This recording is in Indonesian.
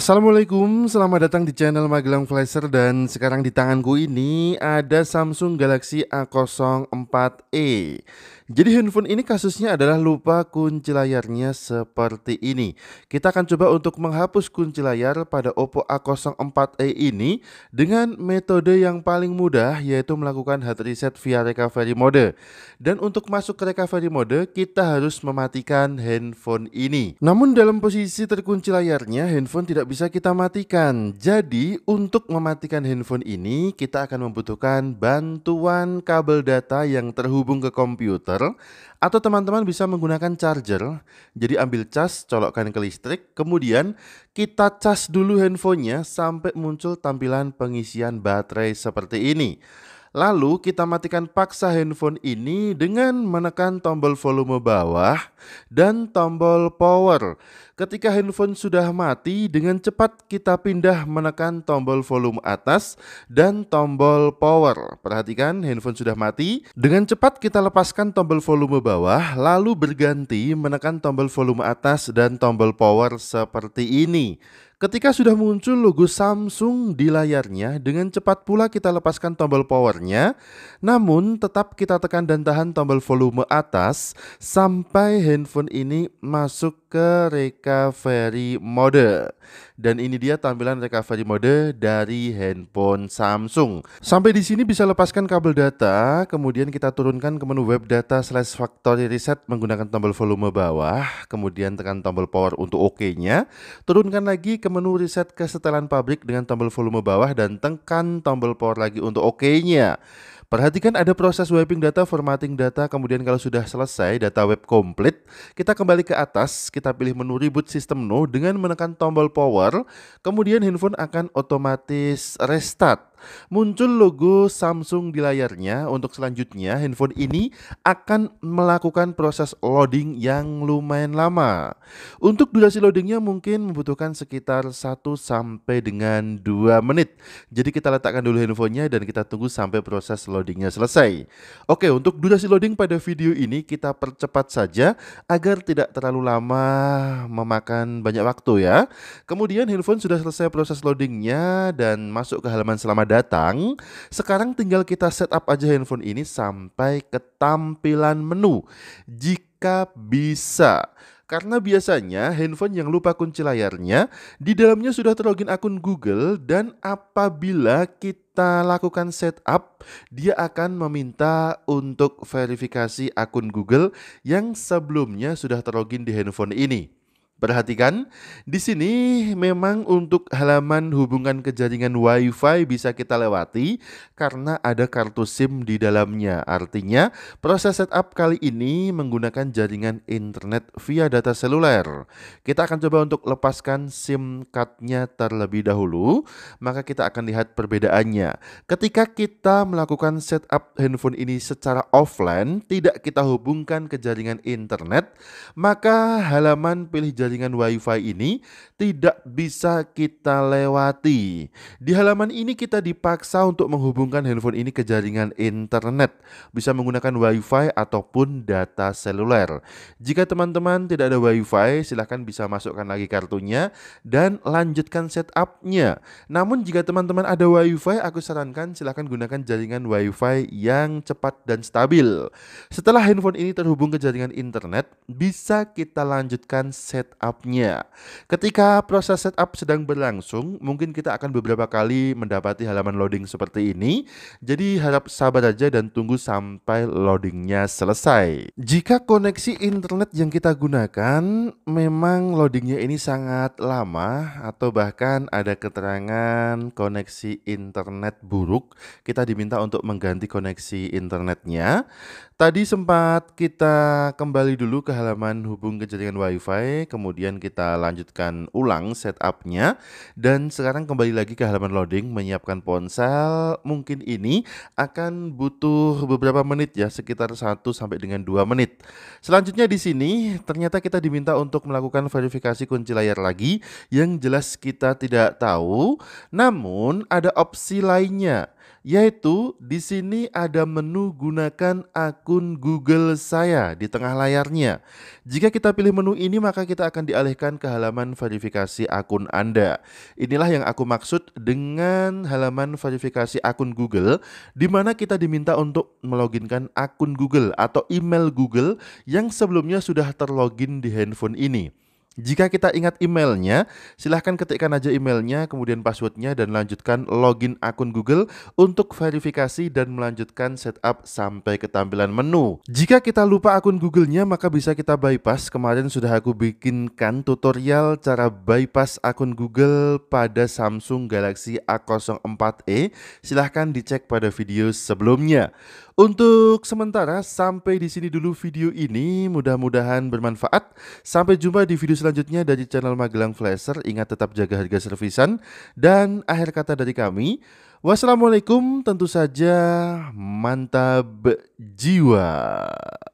Assalamualaikum, selamat datang di channel Magelang Flasher dan sekarang di tanganku ini ada Samsung Galaxy A04e. Jadi handphone ini kasusnya adalah lupa kunci layarnya seperti ini. Kita akan coba untuk menghapus kunci layar pada Oppo A04e ini dengan metode yang paling mudah yaitu melakukan hard reset via recovery mode. Dan untuk masuk ke recovery mode, kita harus mematikan handphone ini. Namun dalam posisi terkunci layarnya, handphone tidak bisa kita matikan. Jadi, untuk mematikan handphone ini, kita akan membutuhkan bantuan kabel data yang terhubung ke komputer atau teman-teman bisa menggunakan charger. Jadi ambil cas, colokkan ke listrik, kemudian kita cas dulu handphonenya sampai muncul tampilan pengisian baterai seperti ini. Lalu kita matikan paksa handphone ini dengan menekan tombol volume bawah dan tombol power. Ketika handphone sudah mati, dengan cepat kita pindah menekan tombol volume atas dan tombol power. Perhatikan, handphone sudah mati. Dengan cepat kita lepaskan tombol volume bawah, lalu berganti menekan tombol volume atas dan tombol power seperti ini. Ketika sudah muncul logo Samsung di layarnya, dengan cepat pula kita lepaskan tombol powernya, namun tetap kita tekan dan tahan tombol volume atas sampai handphone ini masuk ke recovery mode. Dan ini dia tampilan recovery mode dari handphone Samsung. Sampai di sini bisa lepaskan kabel data, kemudian kita turunkan ke menu web data slash factory reset menggunakan tombol volume bawah, kemudian tekan tombol power untuk OK-nya, turunkan lagi ke menu reset ke setelan pabrik dengan tombol volume bawah dan tekan tombol power lagi untuk OK-nya. ok nya Perhatikan ada proses wiping data, formatting data, kemudian kalau sudah selesai data web komplit, kita kembali ke atas, kita pilih menu reboot system no dengan menekan tombol power, kemudian handphone akan otomatis restart muncul logo Samsung di layarnya. Untuk selanjutnya, handphone ini akan melakukan proses loading yang lumayan lama. Untuk durasi loadingnya mungkin membutuhkan sekitar 1 sampai dengan 2 menit. Jadi kita letakkan dulu handphonenya dan kita tunggu sampai proses loadingnya selesai. Oke, untuk durasi loading pada video ini kita percepat saja agar tidak terlalu lama memakan banyak waktu ya. Kemudian handphone sudah selesai proses loadingnya dan masuk ke halaman selamat datang. Sekarang tinggal kita setup aja handphone ini sampai ke tampilan menu. Jika bisa. Karena biasanya handphone yang lupa kunci layarnya, di dalamnya sudah terlogin akun Google dan apabila kita lakukan setup, dia akan meminta untuk verifikasi akun Google yang sebelumnya sudah terlogin di handphone ini. Perhatikan, di sini memang untuk halaman hubungan ke jaringan WiFi bisa kita lewati karena ada kartu SIM di dalamnya. Artinya, proses setup kali ini menggunakan jaringan internet via data seluler. Kita akan coba untuk lepaskan SIM card-nya terlebih dahulu, maka kita akan lihat perbedaannya. Ketika kita melakukan setup handphone ini secara offline, tidak kita hubungkan ke jaringan internet, maka halaman pilih jaringan jaringan WiFi ini tidak bisa kita lewati. Di halaman ini kita dipaksa untuk menghubungkan handphone ini ke jaringan internet, bisa menggunakan WiFi ataupun data seluler. Jika teman-teman tidak ada WiFi, silahkan bisa masukkan lagi kartunya dan lanjutkan setupnya. Namun jika teman-teman ada WiFi, aku sarankan silahkan gunakan jaringan WiFi yang cepat dan stabil. Setelah handphone ini terhubung ke jaringan internet, bisa kita lanjutkan setup setupnya. Ketika proses setup sedang berlangsung, mungkin kita akan beberapa kali mendapati halaman loading seperti ini. Jadi harap sabar aja dan tunggu sampai loadingnya selesai. Jika koneksi internet yang kita gunakan memang loadingnya ini sangat lama atau bahkan ada keterangan koneksi internet buruk, kita diminta untuk mengganti koneksi internetnya. Tadi sempat kita kembali dulu ke halaman hubung ke jaringan WiFi, kemudian kita lanjutkan ulang setupnya, dan sekarang kembali lagi ke halaman loading menyiapkan ponsel. Mungkin ini akan butuh beberapa menit ya, sekitar 1 sampai dengan 2 menit. Selanjutnya di sini ternyata kita diminta untuk melakukan verifikasi kunci layar lagi yang jelas kita tidak tahu, namun ada opsi lainnya yaitu di sini ada menu gunakan akun Google saya di tengah layarnya. Jika kita pilih menu ini maka kita akan dialihkan ke halaman verifikasi akun Anda. Inilah yang aku maksud dengan halaman verifikasi akun Google di mana kita diminta untuk meloginkan akun Google atau email Google yang sebelumnya sudah terlogin di handphone ini. Jika kita ingat emailnya, silahkan ketikkan aja emailnya, kemudian passwordnya, dan lanjutkan login akun Google untuk verifikasi dan melanjutkan setup sampai ke tampilan menu. Jika kita lupa akun Google-nya, maka bisa kita bypass. Kemarin sudah aku bikinkan tutorial cara bypass akun Google pada Samsung Galaxy A04e. Silahkan dicek pada video sebelumnya. Untuk sementara, sampai di sini dulu video ini. Mudah-mudahan bermanfaat. Sampai jumpa di video selanjutnya dari channel Magelang Flasher. Ingat tetap jaga harga servisan. Dan akhir kata dari kami, wassalamualaikum tentu saja mantap jiwa.